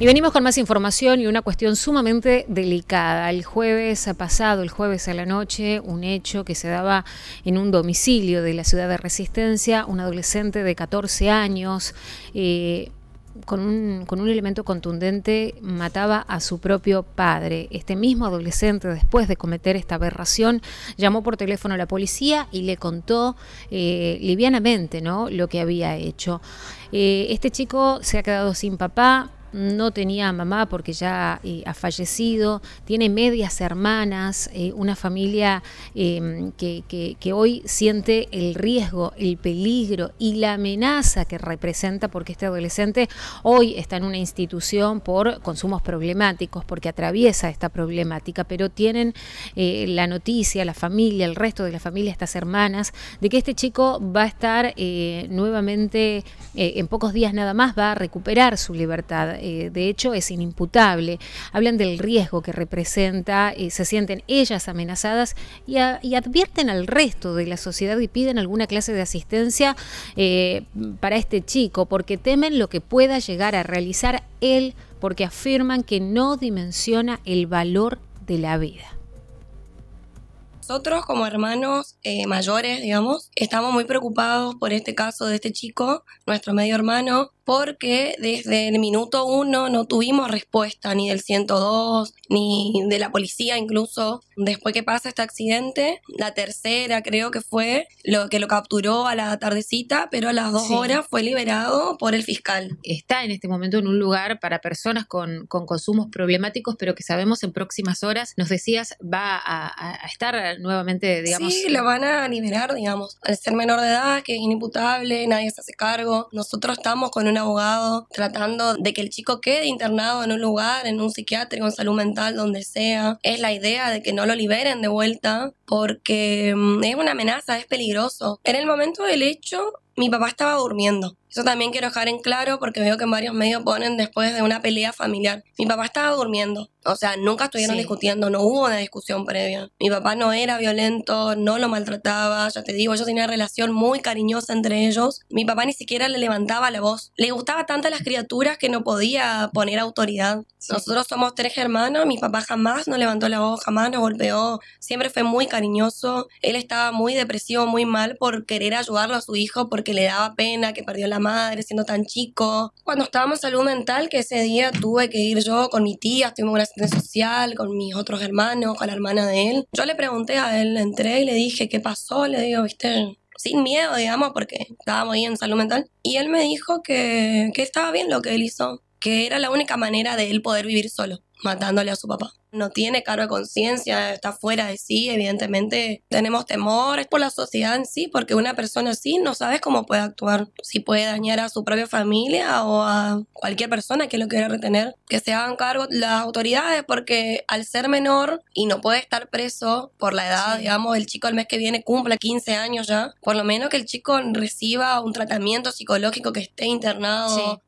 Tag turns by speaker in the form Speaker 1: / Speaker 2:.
Speaker 1: Y venimos con más información y una cuestión sumamente delicada. El jueves ha pasado, el jueves a la noche, un hecho que se daba en un domicilio de la ciudad de Resistencia, un adolescente de 14 años. Eh, con un, elemento contundente mataba a su propio padre. Este mismo adolescente, después de cometer esta aberración, llamó por teléfono a la policía y le contó eh, livianamente ¿no? lo que había hecho. Eh, este chico se ha quedado sin papá, no tenía mamá porque ya eh, ha fallecido, tiene medias hermanas, eh, una familia em, que, hoy siente el riesgo, el peligro y la amenaza que representa porque este adolescente hoy está en una institución por consumos problemáticos, porque atraviesa esta problemática, pero tienen eh, la noticia, la familia, el resto de la familia, estas hermanas, de que este chico va a estar nuevamente en pocos días nada más, va a recuperar su libertad. Eh, de hecho, es inimputable. Hablan del riesgo que representa, eh, se sienten ellas amenazadas y, advierten al resto de la sociedad y piden alguna clase de asistencia eh, para este chico, porque temen lo que pueda llegar a realizar él, porque afirman que no dimensiona el valor de la vida.
Speaker 2: Nosotros como hermanos mayores, digamos, estamos muy preocupados por este caso de este chico, nuestro medio hermano porque desde el minuto uno no tuvimos respuesta ni del 102, ni de la policía incluso. Después que pasa este accidente, la tercera creo que fue lo que lo capturó a la tardecita, pero a las dos horas fue liberado por el fiscal. Está en este momento en un lugar para
Speaker 1: personas con, consumos problemáticos, pero que sabemos en próximas horas, nos decías, va
Speaker 2: a, estar nuevamente, digamos. Sí, lo van a liberar, digamos. Al ser menor de edad, que es inimputable, nadie se hace cargo. Nosotros estamos con una abogado tratando de que el chico quede internado en un lugar, en un psiquiátrico, en salud mental, donde sea. Es la idea de que no lo liberen de vuelta porque mm, es una amenaza, es peligroso. En el momento del hecho, mi papá estaba durmiendo. Eso también quiero dejar en claro porque veo que en varios medios ponen después de una pelea familiar. Mi papá estaba durmiendo, o sea, nunca estuvieron discutiendo, no hubo una discusión previa. Mi papá no era violento, no lo maltrataba, ya te digo, yo tenía una relación muy cariñosa entre ellos. Mi papá ni siquiera le levantaba la voz. Le gustaba tanto a las criaturas que no podía poner autoridad. Nosotros somos tres hermanos, mi papá jamás no levantó la voz, jamás nos golpeó, siempre fue muy cariñoso. Él estaba muy depresivo, muy mal por querer ayudarlo a su hijo porque le daba pena que perdió la madre siendo tan chico. Cuando estábamos en salud mental, que ese día tuve que ir yo con mi tía, estuvimos en una asistencia social, con mis otros hermanos, con la hermana de él. Yo le pregunté a él, entré y le dije, ¿qué pasó? Le digo, viste, sin miedo, digamos, porque estábamos ahí en salud mental. Y él me dijo que, que estaba bien lo que él hizo, que era la única manera de él poder vivir solo matándole a su papá. No tiene cargo de conciencia, está fuera de sí, evidentemente tenemos temores por la sociedad en sí, porque una persona así no sabes cómo puede actuar, si puede dañar a su propia familia o a cualquier persona que lo quiera retener, que se hagan cargo las autoridades, porque al ser menor y no puede estar preso por la edad, digamos, el chico el mes que viene cumple 15 años ya, por lo menos que el chico reciba un tratamiento psicológico que esté internado, sí.